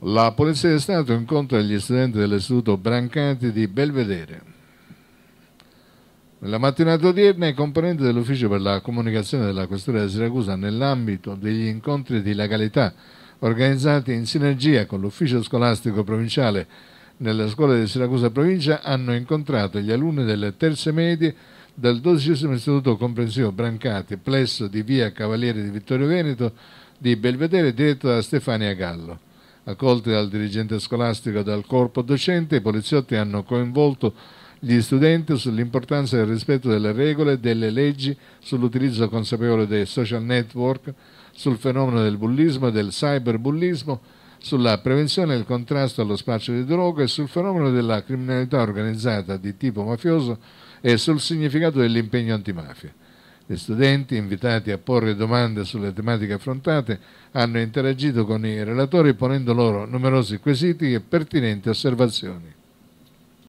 La Polizia di Stato incontra gli studenti dell'Istituto Brancati di Belvedere. Nella mattinata odierna i componenti dell'Ufficio per la Comunicazione della Questura di Siracusa nell'ambito degli incontri di legalità organizzati in sinergia con l'Ufficio Scolastico Provinciale nelle scuole di Siracusa Provincia hanno incontrato gli alunni delle terze medie del dodicesimo Istituto Comprensivo Brancati, plesso di via Cavalieri di Vittorio Veneto di Belvedere diretto da Stefania Gallo accolte dal dirigente scolastico e dal corpo docente, i poliziotti hanno coinvolto gli studenti sull'importanza del rispetto delle regole e delle leggi, sull'utilizzo consapevole dei social network, sul fenomeno del bullismo e del cyberbullismo, sulla prevenzione e il contrasto allo spaccio di droga e sul fenomeno della criminalità organizzata di tipo mafioso e sul significato dell'impegno antimafia. Gli studenti, invitati a porre domande sulle tematiche affrontate, hanno interagito con i relatori ponendo loro numerosi quesiti e pertinenti osservazioni.